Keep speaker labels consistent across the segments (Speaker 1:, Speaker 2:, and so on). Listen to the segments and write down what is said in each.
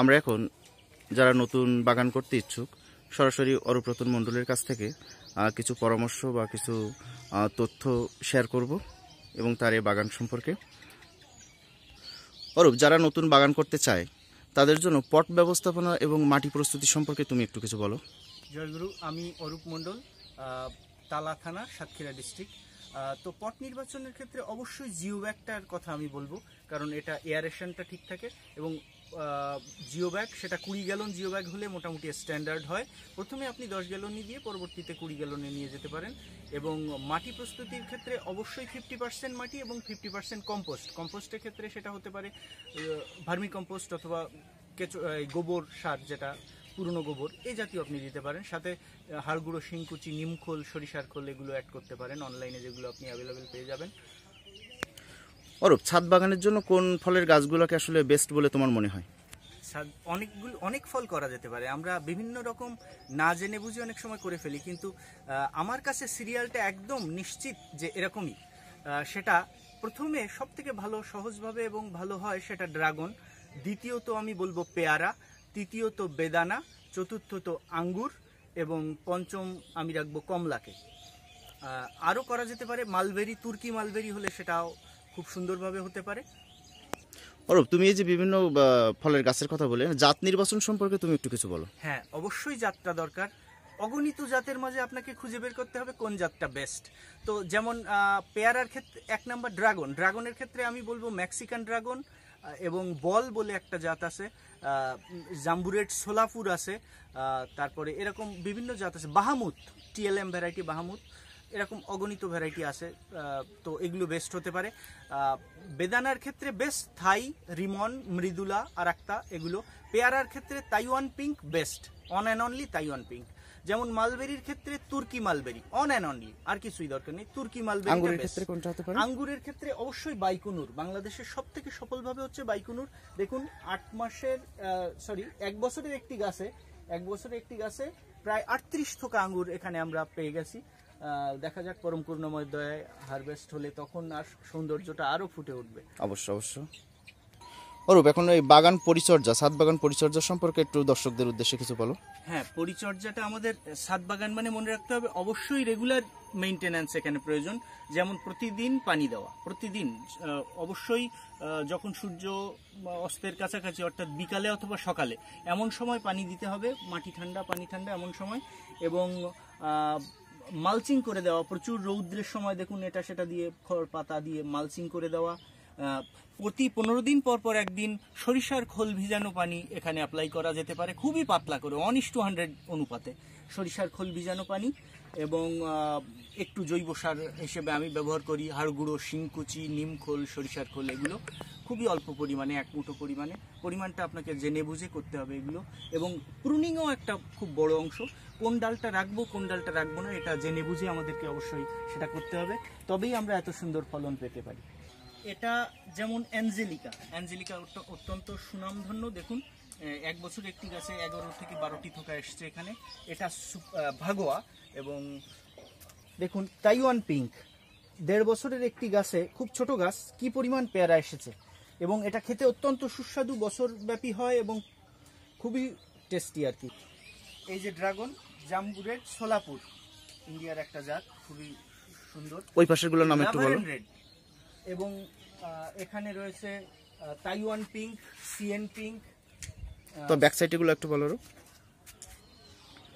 Speaker 1: আমরা এখন যারা নতুন বাগান করতে ইচ্ছুক সরাসরি অরুপ্রতন মণ্ডলের কাছ থেকে কিছু পরামর্শ বা কিছু তথ্য শেয়ার করব এবং তার এই বাগান সম্পর্কে অরূপ যারা নতুন বাগান করতে চায় তাদের জন্য পট ব্যবস্থাপনা এবং মাটি প্রস্তুতি সম্পর্কে তুমি একটু কিছু বলো
Speaker 2: জয়গুরু আমি অরূপ মণ্ডল তালা থানা সাতক্ষীরা ডিস্ট্রিক্ট তো পট নির্বাচনের ক্ষেত্রে অবশ্যই জিও ব্যাগটার কথা আমি বলবো কারণ এটা এয়ারেশনটা ঠিক থাকে এবং জিও ব্যাগ সেটা কুড়ি গ্যালন জিও ব্যাগ হলে মোটামুটি স্ট্যান্ডার্ড হয় প্রথমে আপনি দশ গ্যালনই দিয়ে পরবর্তীতে কুড়ি গ্যালনে নিয়ে যেতে পারেন এবং মাটি প্রস্তুতির ক্ষেত্রে অবশ্যই ফিফটি পার্সেন্ট মাটি এবং ফিফটি পার্সেন্ট কম্পোস্ট কম্পোস্টের ক্ষেত্রে সেটা হতে পারে ভার্মি কম্পোস্ট অথবা কেঁচো গোবর সার যেটা পুরনো গোবর এই জাতীয় আপনি দিতে পারেন সাথে হাড়গুঁড়ো শিংকুচি নিমখোল সরিষার খোল এগুলো অ্যাড করতে পারেন অনলাইনে যেগুলো আপনি অ্যাভেলেবেল পেয়ে যাবেন
Speaker 1: অরূপ ছাদ বাগানের জন্য কোন ফলের গাছগুলোকে আসলে বেস্ট বলে তোমার মনে হয়
Speaker 2: অনেকগুলো অনেক ফল করা যেতে পারে আমরা বিভিন্ন রকম না জেনে বুঝি অনেক সময় করে ফেলি কিন্তু আমার কাছে সিরিয়ালটা একদম নিশ্চিত যে এরকমই সেটা প্রথমে সব থেকে ভালো সহজভাবে এবং ভালো হয় সেটা ড্রাগন দ্বিতীয়ত আমি বলবো পেয়ারা তৃতীয়ত বেদানা চতুর্থত আঙ্গুর এবং পঞ্চম আমি রাখবো কমলাকে আরও করা যেতে পারে মালবেরি তুর্কি মালবেরি হলে সেটাও খুব সুন্দরভাবে হতে পারে
Speaker 1: অরূপ তুমি এই যে বিভিন্ন ফলের গাছের কথা বলে জাত নির্বাচন সম্পর্কে তুমি একটু কিছু বলো
Speaker 2: হ্যাঁ অবশ্যই জাতটা দরকার অগণিত জাতের মাঝে আপনাকে খুঁজে বের করতে হবে কোন জাতটা বেস্ট তো যেমন পেয়ারার ক্ষেত্রে এক নম্বর ড্রাগন ড্রাগনের ক্ষেত্রে আমি বলবো মেক্সিকান ড্রাগন এবং বল বলে একটা জাত আছে জাম্বুরেট সোলাপুর আছে তারপরে এরকম বিভিন্ন জাত আছে বাহামুত টিএলএম ভ্যারাইটি বাহামুত এরকম অগণিত ভ্যারাইটি আছে তো এগুলো বেস্ট হতে পারে বেদানার ক্ষেত্রে বেস্ট থাই রিমন মৃদুলা একটা এগুলো পেয়ারার ক্ষেত্রে Taiwan pink best on and only Taiwan pink যেমন মালবেরির ক্ষেত্রে তুর্কি মালবেরি অন অ্যান্ড অনলি আর কিছুই দরকার নেই তুর্কি মালবেরি আঙ্গুরের ক্ষেত্রে আঙ্গুরের ক্ষেত্রে অবশ্যই বাইকুনুর বাংলাদেশের সব থেকে সফলভাবে হচ্ছে বাইকুনুর দেখুন আট মাসের সরি এক বছরের একটি গাছে এক বছরের একটি গাছে প্রায় আটত্রিশ থোকা আঙ্গুর এখানে আমরা পেয়ে গেছি দেখা যাক পরম করুণাময় দয়ায় হারভেস্ট হলে তখন আর সৌন্দর্যটা আরও ফুটে উঠবে
Speaker 1: অবশ্য অবশ্য অরূপ এখন এই বাগান পরিচর্যা সাত বাগান পরিচর্যা সম্পর্কে একটু দর্শকদের উদ্দেশ্যে কিছু বলো
Speaker 2: হ্যাঁ পরিচর্যাটা আমাদের সাত বাগান মানে মনে রাখতে হবে অবশ্যই রেগুলার মেনটেন্যান্স এখানে প্রয়োজন যেমন প্রতিদিন পানি দেওয়া প্রতিদিন অবশ্যই যখন সূর্য অস্তের কাছাকাছি অর্থাৎ বিকালে অথবা সকালে এমন সময় পানি দিতে হবে মাটি ঠান্ডা পানি ঠান্ডা এমন সময় এবং মালচিং করে দেওয়া প্রচুর রৌদ্রের সময় দেখুন এটা সেটা দিয়ে খড় পাতা দিয়ে মালচিং করে দেওয়া প্রতি পনেরো দিন পর পর একদিন সরিষার খোল ভিজানো পানি এখানে অ্যাপ্লাই করা যেতে পারে খুবই পাতলা করে অনিস টু হান্ড্রেড অনুপাতে সরিষার খোল ভিজানো পানি এবং একটু জৈব সার হিসেবে আমি ব্যবহার করি হাড় গুঁড়ো শিংকুচি নিমখোল সরিষার খোল এগুলো খুবই অল্প পরিমাণে এক মুঠো পরিমাণে পরিমাণটা আপনাকে জেনে বুঝে করতে হবে এগুলো এবং প্রুনিংও একটা খুব বড় অংশ কোন ডালটা রাখবো কোন ডালটা রাখবো না এটা জেনে বুঝে আমাদেরকে অবশ্যই সেটা করতে হবে তবেই আমরা এত সুন্দর ফলন পেতে পারি এটা যেমন অ্যাঞ্জেলিকা অ্যাঞ্জেলিকা অত্যন্ত সুনামধন্য দেখুন এক বছর একটি গাছে এগারো থেকে বারোটি থোকা এসছে এখানে এটা ভাগোয়া এবং দেখুন তাইওয়ান পিঙ্ক দেড় বছরের একটি গাছে খুব ছোট গাছ কি পরিমাণ পেয়ারা এসেছে এবং এটা খেতে অত্যন্ত সুস্বাদু বছর ব্যাপী হয় এবং খুবই টেস্টি আর কি এই যে ড্রাগন জামগুরের সোলাপুর ইন্ডিয়ার একটা জাত খুবই সুন্দর ওই পাশেরগুলোর নাম একটু এবং এখানে রয়েছে তাইওয়ান পিঙ্ক সিএন পিঙ্ক তো ব্যাক
Speaker 1: সাইড গুলো একটু বলো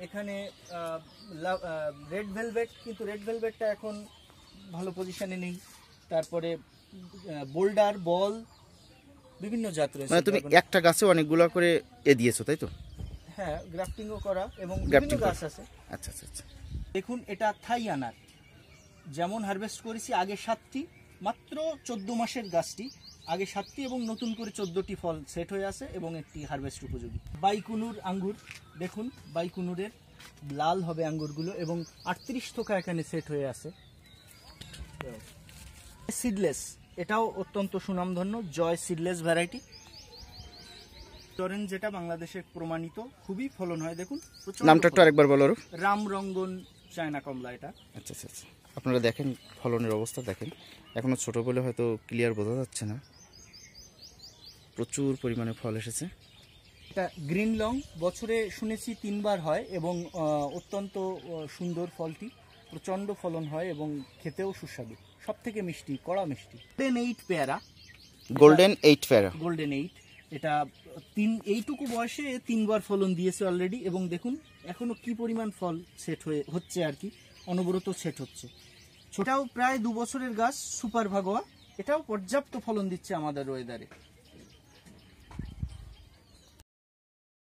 Speaker 2: এখানে রেড ভেলভেট কিন্তু রেড ভেলভেটটা এখন ভালো পজিশনে নেই তারপরে বোল্ডার বল বিভিন্ন জাত রয়েছে মানে তুমি
Speaker 1: একটা গাছে অনেকগুলো করে এ দিয়েছো তাই তো
Speaker 2: হ্যাঁ গ্রাফটিংও করা এবং বিভিন্ন গাছ আছে আচ্ছা আচ্ছা আচ্ছা দেখুন এটা থাইয়ানার যেমন হারভেস্ট করেছি আগে সাতটি মাত্র চোদ্দ মাসের গাছটি আগে সাতটি এবং নতুন করে চোদ্দোটি ফল সেট হয়ে আছে এবং একটি হারভেস্ট উপযোগী বাইকুনুর আঙ্গুর দেখুন বাইকুনুরের লাল হবে আঙ্গুরগুলো এবং আটত্রিশ থোকা এখানে সেট হয়ে আছে সিডলেস এটাও অত্যন্ত সুনামধন্য জয় সিডলেস ভ্যারাইটি টরেন যেটা বাংলাদেশে প্রমাণিত খুবই ফলন হয় দেখুন নামটা একটু আরেকবার বলো রামরঙ্গন চায়না কমলা এটা
Speaker 1: আচ্ছা, আচ্ছা আচ্ছা আপনারা দেখেন ফলনের অবস্থা দেখেন এখনও ছোট বলে হয়তো ক্লিয়ার বোঝা যাচ্ছে না প্রচুর পরিমাণে ফল এসেছে
Speaker 2: এটা গ্রিন লং বছরে শুনেছি তিনবার হয় এবং অত্যন্ত সুন্দর ফলটি প্রচণ্ড ফলন হয় এবং খেতেও সুস্বাদু সব থেকে মিষ্টি কড়া মিষ্টি গোল্ডেন এইট পেয়ারা গোল্ডেন এইট পেয়ারা গোল্ডেন এইট এটা তিন এইটুকু বয়সে তিনবার ফলন দিয়েছে অলরেডি এবং দেখুন এখনও কি পরিমাণ ফল সেট হয়ে হচ্ছে আর কি অনবরত সেট হচ্ছে সেটাও প্রায় দু বছরের গাছ সুপার ভাগোয়া এটাও পর্যাপ্ত ফলন দিচ্ছে আমাদের ওয়েদারে